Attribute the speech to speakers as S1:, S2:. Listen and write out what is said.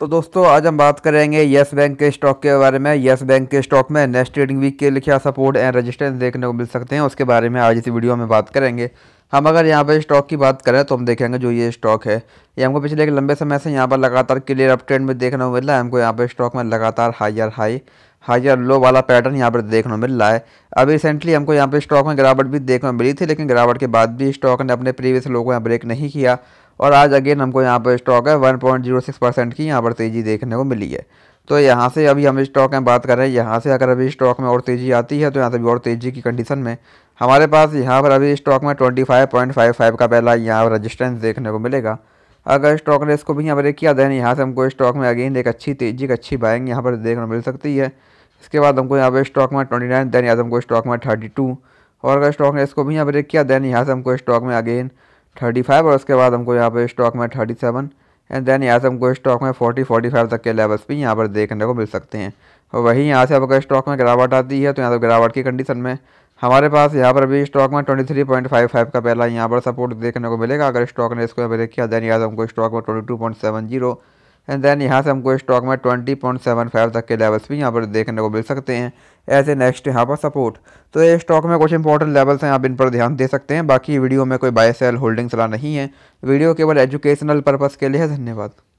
S1: तो दोस्तों आज हम बात करेंगे येस बैंक के स्टॉक के बारे में येस बैंक के स्टॉक में नेक्स्ट ट्रेडिंग वीक के लिए क्या सपोर्ट एंड रेजिस्टेंस देखने को मिल सकते हैं उसके बारे में आज इस वीडियो में बात करेंगे हम अगर यहाँ पर स्टॉक की बात करें तो हम देखेंगे जो ये स्टॉक है ये हमको पिछले एक लंबे समय से यहाँ पर लगातार क्लियर अपट्रेंड में देखने को मिला है हमको यहाँ पर स्टॉक में लगातार हाई हाई हाई और लो वाला पैटर्न यहाँ पर देखने को मिल रहा है अभी रिसेंटली हमको यहाँ पर स्टॉक में गिरावट भी देखने को मिली थी लेकिन गिरावट के बाद भी स्टॉक ने अपने प्रीवियस लो को यहाँ ब्रेक नहीं किया और आज अगेन हमको यहाँ पर स्टॉक है one point zero six percent की यहाँ पर तेज़ी देखने को मिली है तो यहाँ से अभी हम स्टॉक में बात कर रहे हैं यहाँ से अगर अभी स्टॉक में और तेज़ी आती है तो यहाँ से भी और तेज़ी की कंडीशन में हमारे पास यहाँ पर अभी स्टॉक में फाइव का पहला यहाँ पर रजिस्टेंस देखने को मिलेगा अगर स्टॉक ने इसको भी यहाँ पर किया देन यहाँ से हमको स्टॉक में अगेन एक अच्छी तेजी एक अच्छी बाइंग यहाँ पर देखने को मिल सकती है इसके बाद हमको यहाँ पर स्टॉक में ट्वेंटी नाइन देन यहाँ से हमको स्टॉक में थर्टी टू और अगर स्टॉक ने इसको भी यहाँ पर किया देन यहाँ से हमको स्टॉक में अगेन थर्टी फाइव और उसके बाद हमको यहाँ पर स्टॉक में थर्टी सेवन एंड देन यहाँ से हमको स्टॉक में फोर्टी फोर्टी फाइव तक के लेवल्स भी यहाँ पर देखने को मिल सकते हैं और वहीं यहाँ से अब अगर स्टॉक में गिरावट आती है तो यहाँ से तो गिरावट की कंडीशन में हमारे पास यहाँ पर भी स्टॉक में 23.55 का पहला यहाँ पर सपोर्ट देखने को मिलेगा अगर स्टॉक ने इसको ब्रेक किया देन यहाँ से हमको स्टॉक में 22.70 एंड देन यहाँ से हमको स्टॉक में 20.75 तक के लेवल्स भी यहाँ पर देखने को मिल सकते हैं एज ए नेक्स्ट यहाँ पर सपोर्ट तो ये स्टॉक में कुछ इंपॉर्टेंट लेवल्स हैं आप इन पर ध्यान दे सकते हैं बाकी वीडियो में कोई बाय सेल होल्डिंग सलाह नहीं है वीडियो केवल एजुकेशनल पर्पज़ के लिए है धन्यवाद